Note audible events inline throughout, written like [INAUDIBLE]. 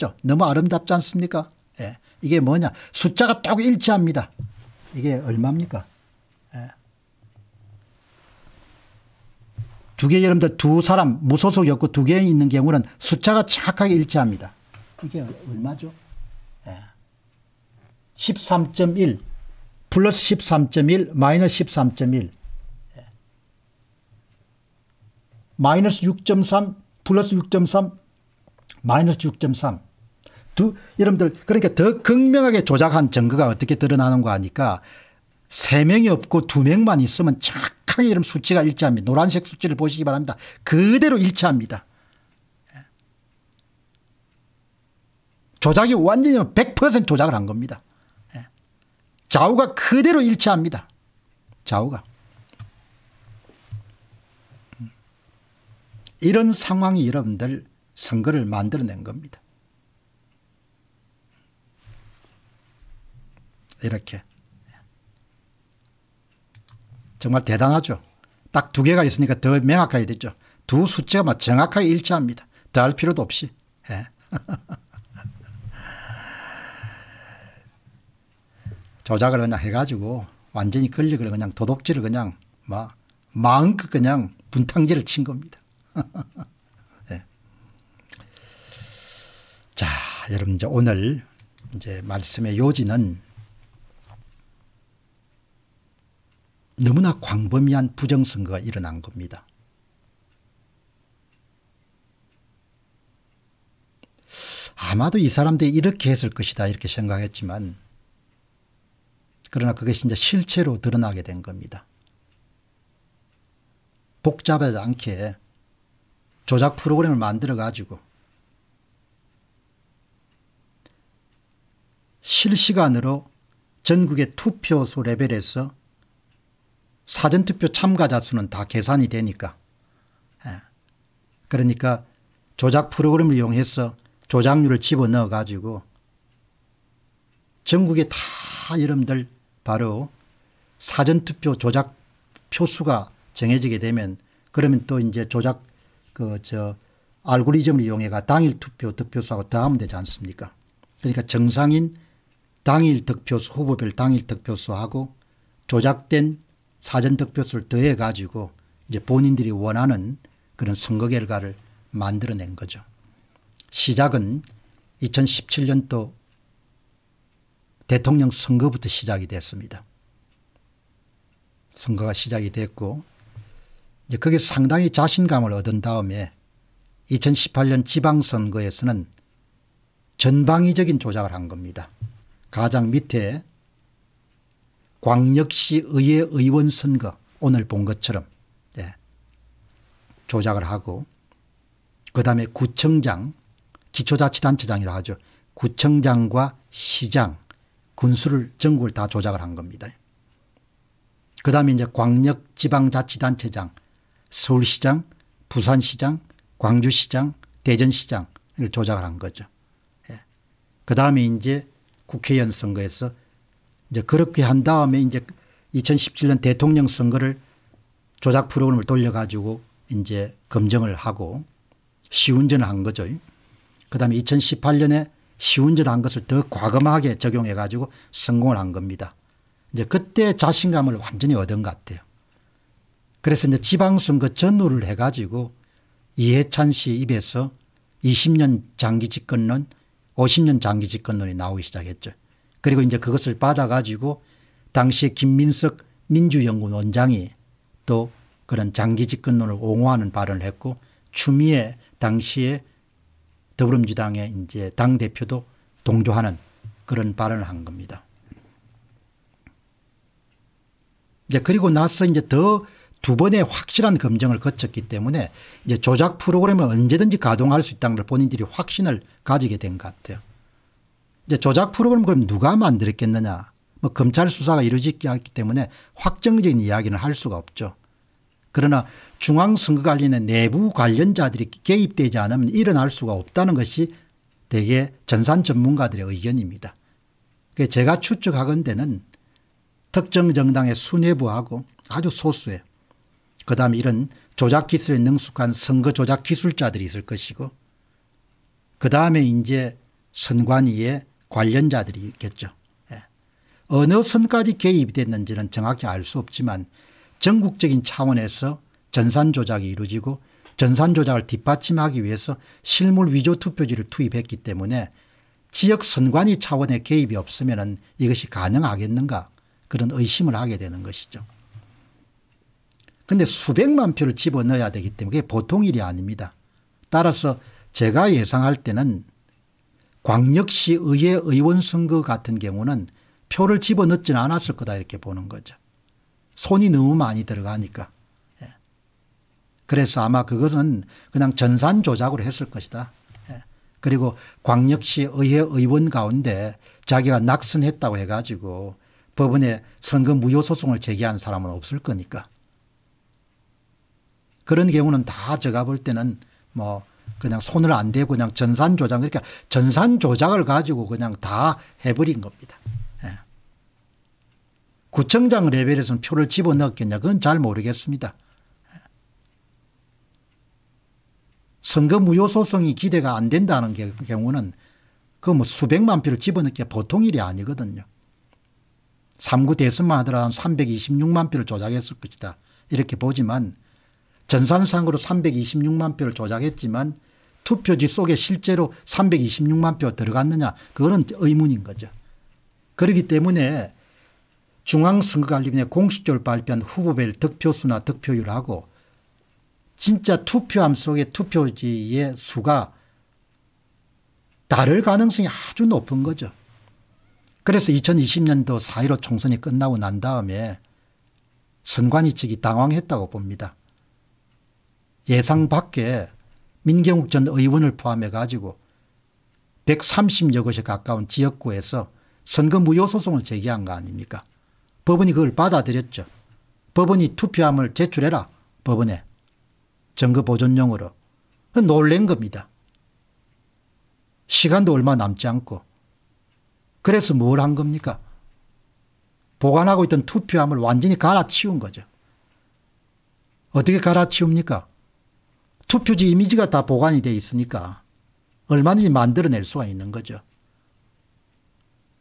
아름답죠. 너무 아름답지 않습니까? 예. 이게 뭐냐. 숫자가 딱 일치합니다. 이게 얼마입니까? 예. 두 개, 여러분들 두 사람 무소속이었고 두 개 있는 경우는 숫자가 착하게 일치합니다. 이게 얼마죠? 예. 13.1 플러스 13.1 마이너스 13.1 예. 마이너스 6.3 플러스 6.3 마이너스 6.3두 여러분들 그러니까 더 극명하게 조작한 증거가 어떻게 드러나는 가하니까세 명이 없고 두 명만 있으면 착하게 이런 수치가 일치합니다. 노란색 수치를 보시기 바랍니다. 그대로 일치합니다. 예. 조작이 완전히 100% 조작을 한 겁니다. 예. 좌우가 그대로 일치합니다. 좌우가. 음. 이런 상황이 여러분들 선거를 만들어낸 겁니다. 이렇게. 정말 대단하죠. 딱 두 개가 있으니까 더 명확하게 되죠. 두 숫자가 정확하게 일치합니다. 더 할 필요도 없이. 예. [LAUGHS] 조작을 그냥 해가지고 완전히 권력을 그냥 도덕질을 그냥 막 마음껏 그냥 분탕질을 친 겁니다. [LAUGHS] 예. 자, 여러분 이제 오늘 이제 말씀의 요지는 너무나 광범위한 부정선거가 일어난 겁니다. 아마도 이 사람들이 이렇게 했을 것이다 이렇게 생각했지만 그러나 그것이 이제 실제로 드러나게 된 겁니다. 복잡하지 않게 조작 프로그램을 만들어 가지고 실시간으로 전국의 투표소 레벨에서 사전투표 참가자 수는 다 계산이 되니까. 예. 그러니까 조작 프로그램을 이용해서 조작률을 집어넣어 가지고 전국에 다 여러분들 바로 사전투표 조작 표수가 정해지게 되면 그러면 또 이제 조작 그 저 알고리즘을 이용해가 당일 투표 득표수하고 더하면 되지 않습니까? 그러니까 정상인 당일 득표수 후보별 당일 득표수하고 조작된 사전 득표수를 더해 가지고 이제 본인들이 원하는 그런 선거 결과를 만들어낸 거죠. 시작은 2017년도 대통령 선거부터 시작이 됐습니다. 선거가 시작이 됐고 이제 거기에 상당히 자신감을 얻은 다음에 2018년 지방선거에서는 전방위적인 조작을 한 겁니다. 가장 밑에 광역시 의회 의원 선거 오늘 본 것처럼 예, 조작을 하고 그다음에 구청장 기초자치단체장이라 하죠. 구청장과 시장 군수를 전국을 다 조작을 한 겁니다. 그 다음에 이제 광역지방자치단체장 서울시장 부산시장 광주시장 대전시장을 조작을 한 거죠. 예. 그 다음에 이제 국회의원 선거에서 이제 그렇게 한 다음에 이제 2017년 대통령 선거를 조작 프로그램을 돌려가지고 이제 검증을 하고 시운전을 한 거죠. 그 다음에 2018년에 시운전한 것을 더 과감하게 적용해 가지고 성공을 한 겁니다. 이제 그때 자신감을 완전히 얻은 것 같아요. 그래서 이제 지방선거 전후를 해 가지고 이해찬 씨 입에서 20년 장기 집권론 50년 장기 집권론이 나오기 시작했죠. 그리고 이제 그것을 받아가지고 당시 김민석 민주연구원 원장이 또 그런 장기 집권론을 옹호하는 발언을 했고 추미애 당시에 더불어민주당의 이제 당 대표도 동조하는 그런 발언을 한 겁니다. 이제 네, 그리고 나서 이제 더 두 번의 확실한 검증을 거쳤기 때문에 이제 조작 프로그램을 언제든지 가동할 수 있다는 걸 본인들이 확신을 가지게 된 것 같아요. 이제 조작 프로그램 그럼 누가 만들었겠느냐. 뭐 검찰 수사가 이루어지지 않기 때문에 확정적인 이야기는 할 수가 없죠. 그러나 중앙선거관리는 내부 관련자들이 개입되지 않으면 일어날 수가 없다는 것이 대개 전산 전문가들의 의견입니다. 제가 추측하건대는 특정 정당의 수뇌부하고 아주 소수의그 다음에 이런 조작 기술에 능숙한 선거 조작 기술자들이 있을 것이고 그 다음에 이제 선관위에 관련자들이겠죠. 있 예. 어느 선까지 개입이 됐는지는 정확히 알 수 없지만 전국적인 차원에서 전산 조작이 이루어지고 전산 조작을 뒷받침하기 위해서 실물 위조 투표지를 투입했기 때문에 지역 선관위 차원의 개입이 없으면 이것이 가능하겠는가 그런 의심을 하게 되는 것이죠. 근데 수백만 표를 집어넣어야 되기 때문에 보통 일이 아닙니다. 따라서 제가 예상할 때는 광역시의회 의원 선거 같은 경우는 표를 집어넣진 않았을 거다 이렇게 보는 거죠. 손이 너무 많이 들어가니까. 예. 그래서 아마 그것은 그냥 전산 조작으로 했을 것이다. 예. 그리고 광역시 의회 의원 가운데 자기가 낙선했다고 해가지고 법원에 선거 무효 소송을 제기한 사람은 없을 거니까. 그런 경우는 다 제가 볼 때는 뭐 그냥 손을 안 대고 그냥 전산 조작 그러니까 전산 조작을 가지고 그냥 다 해버린 겁니다. 예. 구청장 레벨에서는 표를 집어넣었겠냐 그건 잘 모르겠습니다. 예. 선거 무효소송이 기대가 안 된다는 게, 그 경우는 그 뭐 수백만 표를 집어넣게 보통 일이 아니거든요. 3구 대선만 하더라도 한 326만 표를 조작했을 것이다. 이렇게 보지만 전산상으로 326만 표를 조작했지만 투표지 속에 실제로 326만 표 들어갔느냐 그거는 의문인 거죠. 그렇기 때문에 중앙선거관리위원회 공식적으로 발표한 후보별 득표수나 득표율하고 진짜 투표함 속의 투표지의 수가 다를 가능성이 아주 높은 거죠. 그래서 2020년도 4.15 총선이 끝나고 난 다음에 선관위 측이 당황했다고 봅니다. 예상 밖에 민경욱 전 의원을 포함해 가지고 130여 곳에 가까운 지역구에서 선거 무효 소송을 제기한 거 아닙니까? 법원이 그걸 받아들였죠. 법원이 투표함을 제출해라 법원에 증거 보존용으로 놀란 겁니다. 시간도 얼마 남지 않고 그래서 뭘 한 겁니까? 보관하고 있던 투표함을 완전히 갈아치운 거죠. 어떻게 갈아치웁니까? 투표지 이미지가 다 보관이 돼 있으니까 얼마든지 만들어낼 수가 있는 거죠.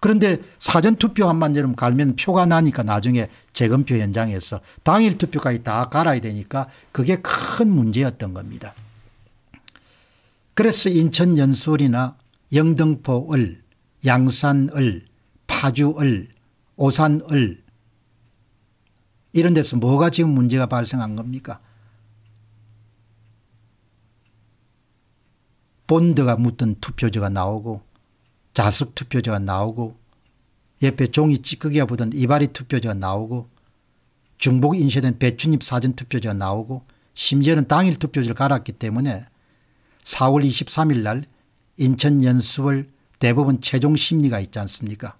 그런데 사전투표함만 여 갈면 표가 나니까 나중에 재검표 현장에서 당일 투표까지 다 갈아야 되니까 그게 큰 문제였던 겁니다. 그래서 인천 연수리나 영등포을, 양산을, 파주을, 오산을 이런 데서 뭐가 지금 문제가 발생한 겁니까? 본드가 묻은 투표지가 나오고 자석 투표지가 나오고 옆에 종이 찌꺼기가 붙은 이발이 투표지가 나오고 중복 인쇄된 배추잎 사진 투표지가 나오고 심지어는 당일 투표지를 갈았기 때문에 4월 23일 날 인천 연수월 대법원 최종 심리가 있지 않습니까?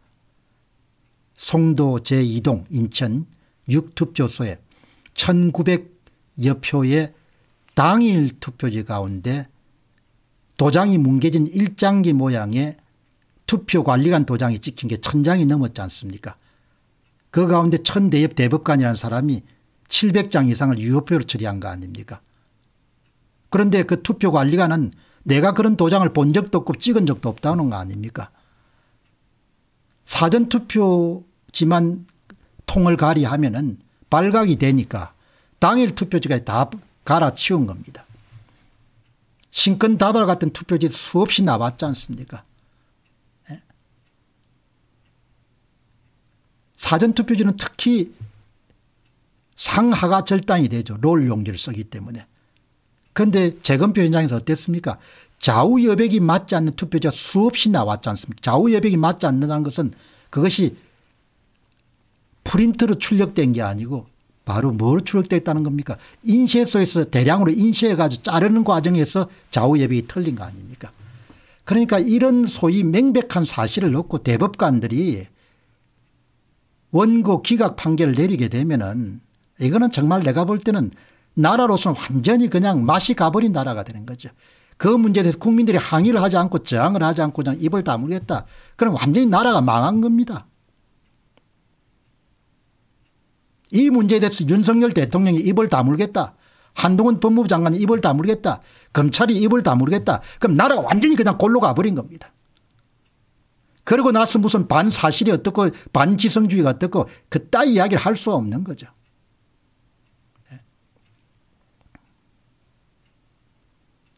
송도 제2동 인천 6투표소에 1900여 표의 당일 투표지 가운데 도장이 뭉개진 일장기 모양의 투표관리관 도장이 찍힌 게 천장이 넘었지 않습니까 그 가운데 천대엽 대법관이라는 사람이 700장 이상을 유효표로 처리한 거 아닙니까 그런데 그 투표관리관은 내가 그런 도장을 본 적도 없고 찍은 적도 없다는 거 아닙니까 사전투표지만 통을 가리하면 은 발각이 되니까 당일 투표지가 다 갈아치운 겁니다. 신권 다발 같은 투표지 수없이 나왔지 않습니까? 예? 사전투표지는 특히 상하가 절단이 되죠. 롤 용지를 쓰기 때문에. 그런데 재검표 현장에서 어땠습니까? 좌우 여백이 맞지 않는 투표지가 수없이 나왔지 않습니까? 좌우 여백이 맞지 않는다는 것은 그것이 프린트로 출력된 게 아니고 바로 뭘 추락됐다는 겁니까? 인쇄소에서 대량으로 인쇄해가지고 자르는 과정에서 좌우 예비 틀린 거 아닙니까? 그러니까 이런 소위 명백한 사실을 놓고 대법관들이 원고 기각 판결을 내리게 되면은 이거는 정말 내가 볼 때는 나라로서는 완전히 그냥 맛이 가버린 나라가 되는 거죠. 그 문제에 대해서 국민들이 항의를 하지 않고 저항을 하지 않고 그냥 입을 다물겠다. 그럼 완전히 나라가 망한 겁니다. 이 문제에 대해서 윤석열 대통령이 입을 다물겠다. 한동훈 법무부 장관이 입을 다물겠다. 검찰이 입을 다물겠다. 그럼 나라가 완전히 그냥 골로 가버린 겁니다. 그러고 나서 무슨 반사실이 어떻고 반지성주의가 어떻고 그따위 이야기를 할 수 없는 거죠. 예.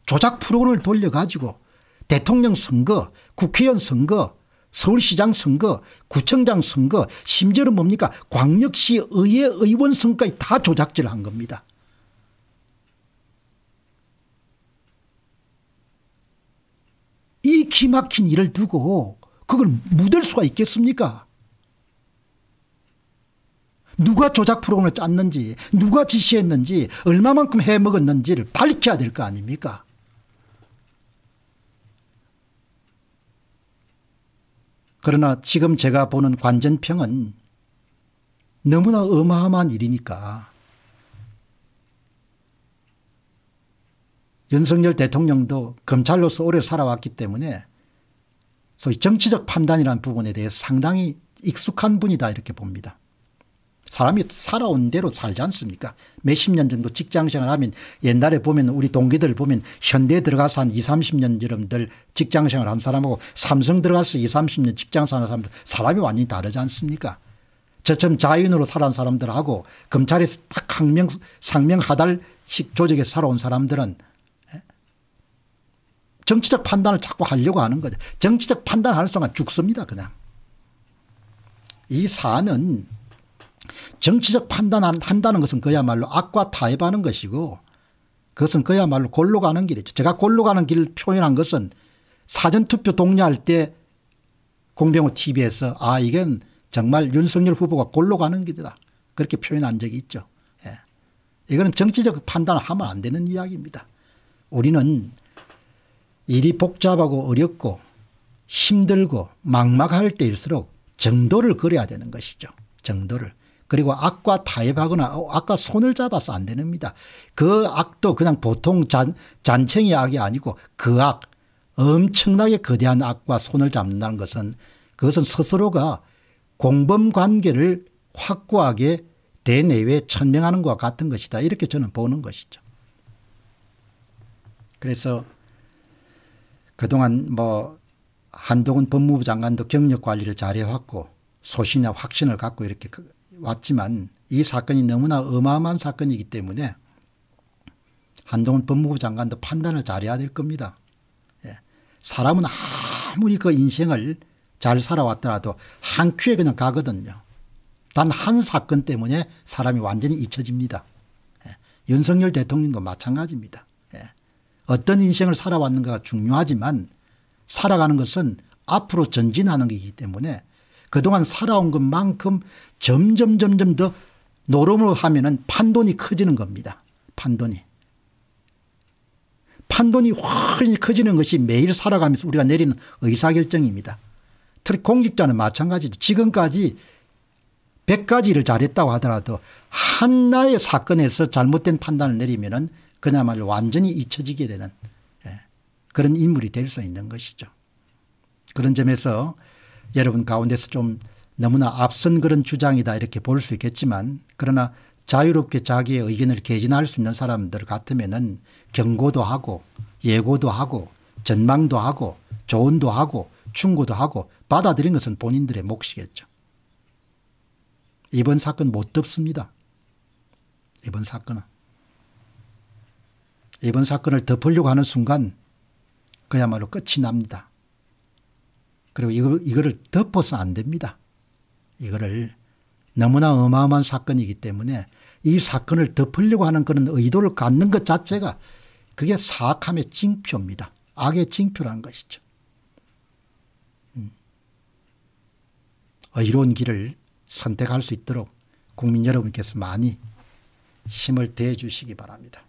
조작 프로그램을 돌려가지고 대통령 선거, 국회의원 선거 서울시장 선거 구청장 선거 심지어는 뭡니까 광역시 의회 의원 선거까지 다 조작질 을한 겁니다. 이 기막힌 일을 두고 그걸 묻을 수가 있겠습니까? 누가 조작 프로그램을 짰는지 누가 지시했는지 얼마만큼 해먹었는지를 밝혀야 될 거 아닙니까? 그러나 지금 제가 보는 관전평은 너무나 어마어마한 일이니까 윤석열 대통령도 검찰로서 오래 살아왔기 때문에 소위 정치적 판단이라는 부분에 대해 상당히 익숙한 분이다 이렇게 봅니다. 사람이 살아온 대로 살지 않습니까? 몇십 년 정도 직장 생활하면 옛날에 보면 우리 동기들 보면 현대에 들어가서 한 2, 0 30년 여러들 직장 생활한 사람하고 삼성 들어가서 2, 0 30년 직장 사는 사람들 사람이 완전히 다르지 않습니까? 저처럼 자연으로 살아온 사람들하고 검찰에서 딱 항명, 상명 하달식 조직에서 살아온 사람들은 예? 정치적 판단을 자꾸 하려고 하는 거죠. 정치적 판단하는 순간 죽습니다. 그냥. 이 사안은 정치적 판단한 다는 것은 그야말로 악과 타협하는 것이고 그것은 그야말로 골로 가는 길이죠. 제가 골로 가는 길을 표현한 것은 사전투표 독려할때 공병호 TV에서 아 이건 정말 윤석열 후보가 골로 가는 길이다. 그렇게 표현한 적이 있죠. 예. 이거는 정치적 판단을 하면 안 되는 이야기입니다. 우리는 일이 복잡하고 어렵고 힘들고 막막할 때일수록 정도를 그려야 되는 것이죠. 정도를. 그리고 악과 타협하거나 악과 손을 잡아서 안 됩니다. 그 악도 그냥 보통 잔, 잔챙이 악이 아니고 그 악, 엄청나게 거대한 악과 손을 잡는다는 것은 그것은 스스로가 공범 관계를 확고하게 대내외 천명하는 것과 같은 것이다. 이렇게 저는 보는 것이죠. 그래서 그동안 뭐 한동훈 법무부 장관도 경력 관리를 잘해왔고 소신이 확신을 갖고 이렇게 그 왔지만 이 사건이 너무나 어마어마한 사건이기 때문에 한동훈 법무부 장관도 판단을 잘해야 될 겁니다. 예. 사람은 아무리 그 인생을 잘 살아왔더라도 한 큐에 그냥 가거든요. 단 한 사건 때문에 사람이 완전히 잊혀집니다. 예. 윤석열 대통령도 마찬가지입니다. 예. 어떤 인생을 살아왔는가가 중요하지만 살아가는 것은 앞으로 전진하는 것이기 때문에 그동안 살아온 것만큼 점점 점점 더 노름을 하면은 판돈이 커지는 겁니다. 판돈이. 판돈이 훨씬 커지는 것이 매일 살아가면서 우리가 내리는 의사결정입니다. 특히 공직자는 마찬가지죠. 지금까지 100가지를 잘했다고 하더라도 하나의 사건에서 잘못된 판단을 내리면 그나마 완전히 잊혀지게 되는 예, 그런 인물이 될 수 있는 것이죠. 그런 점에서 여러분 가운데서 좀 너무나 앞선 그런 주장이다 이렇게 볼 수 있겠지만 그러나 자유롭게 자기의 의견을 개진할 수 있는 사람들 같으면은 경고도 하고 예고도 하고 전망도 하고 조언도 하고 충고도 하고 받아들인 것은 본인들의 몫이겠죠. 이번 사건 못 덮습니다. 이번 사건은. 이번 사건을 덮으려고 하는 순간 그야말로 끝이 납니다. 그리고 이걸, 이거를 덮어서 안 됩니다. 이거를 너무나 어마어마한 사건이기 때문에 이 사건을 덮으려고 하는 그런 의도를 갖는 것 자체가 그게 사악함의 징표입니다. 악의 징표라는 것이죠. 음. 의로운 길을 선택할 수 있도록 국민 여러분께서 많이 힘을 대주시기 바랍니다.